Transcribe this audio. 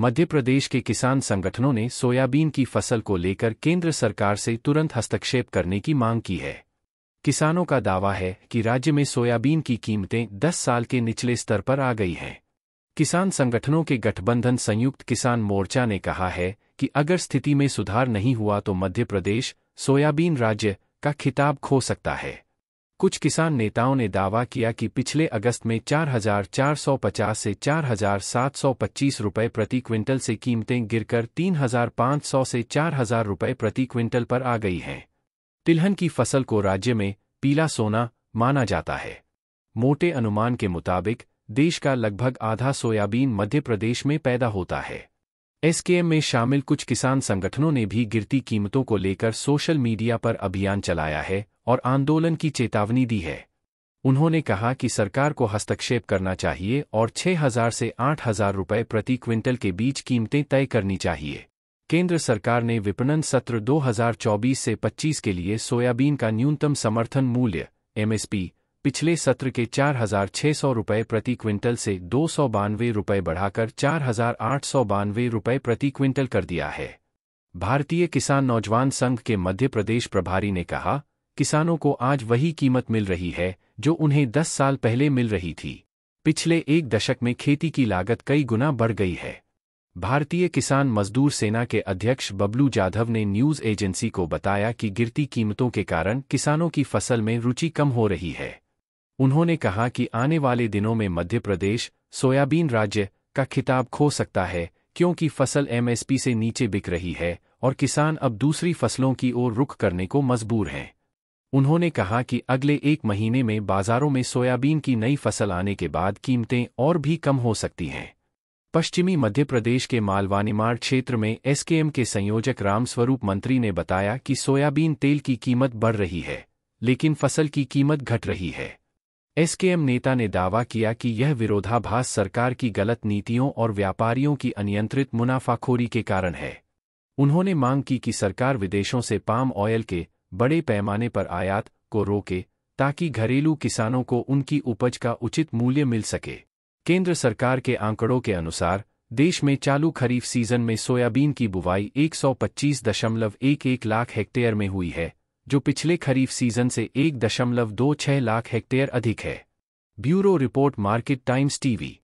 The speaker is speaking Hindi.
मध्य प्रदेश के किसान संगठनों ने सोयाबीन की फसल को लेकर केंद्र सरकार से तुरंत हस्तक्षेप करने की मांग की है किसानों का दावा है कि राज्य में सोयाबीन की कीमतें 10 साल के निचले स्तर पर आ गई हैं किसान संगठनों के गठबंधन संयुक्त किसान मोर्चा ने कहा है कि अगर स्थिति में सुधार नहीं हुआ तो मध्य प्रदेश सोयाबीन राज्य का खिताब खो सकता है कुछ किसान नेताओं ने दावा किया कि पिछले अगस्त में 4,450 से 4,725 रुपए प्रति क्विंटल से कीमतें गिरकर 3,500 से 4,000 रुपए प्रति क्विंटल पर आ गई हैं तिलहन की फसल को राज्य में पीला सोना माना जाता है मोटे अनुमान के मुताबिक देश का लगभग आधा सोयाबीन मध्य प्रदेश में पैदा होता है एसकेएम में शामिल कुछ किसान संगठनों ने भी गिरती कीमतों को लेकर सोशल मीडिया पर अभियान चलाया है और आंदोलन की चेतावनी दी है उन्होंने कहा कि सरकार को हस्तक्षेप करना चाहिए और 6000 से 8000 रुपये प्रति क्विंटल के बीच कीमतें तय करनी चाहिए केंद्र सरकार ने विपणन सत्र 2024 से 25 के लिए सोयाबीन का न्यूनतम समर्थन मूल्य एमएसपी पिछले सत्र के 4,600 रुपए प्रति क्विंटल से दो सौ बानवे बढ़ाकर चार हजार आठ सौ बानवे प्रति क्विंटल कर दिया है भारतीय किसान नौजवान संघ के मध्य प्रदेश प्रभारी ने कहा किसानों को आज वही कीमत मिल रही है जो उन्हें दस साल पहले मिल रही थी पिछले एक दशक में खेती की लागत कई गुना बढ़ गई है भारतीय किसान मजदूर सेना के अध्यक्ष बबलू जाधव ने न्यूज एजेंसी को बताया कि गिरती कीमतों के कारण किसानों की फसल में रुचि कम हो रही है उन्होंने कहा कि आने वाले दिनों में मध्य प्रदेश सोयाबीन राज्य का खिताब खो सकता है क्योंकि फसल एमएसपी से नीचे बिक रही है और किसान अब दूसरी फसलों की ओर रुख करने को मजबूर हैं उन्होंने कहा कि अगले एक महीने में बाजारों में सोयाबीन की नई फसल आने के बाद कीमतें और भी कम हो सकती हैं पश्चिमी मध्य प्रदेश के मालवानीमार क्षेत्र में एसकेएम के संयोजक रामस्वरूप मंत्री ने बताया कि सोयाबीन तेल की कीमत बढ़ रही है लेकिन फसल की कीमत घट रही है एसकेएम नेता ने दावा किया कि यह विरोधाभास सरकार की गलत नीतियों और व्यापारियों की अनियंत्रित मुनाफाखोरी के कारण है उन्होंने मांग की कि सरकार विदेशों से पाम ऑयल के बड़े पैमाने पर आयात को रोके ताकि घरेलू किसानों को उनकी उपज का उचित मूल्य मिल सके केंद्र सरकार के आंकड़ों के अनुसार देश में चालू खरीफ सीजन में सोयाबीन की बुवाई 125.11 लाख हेक्टेयर में हुई है जो पिछले खरीफ सीजन से 1.26 लाख हेक्टेयर अधिक है bureau report Market Times TV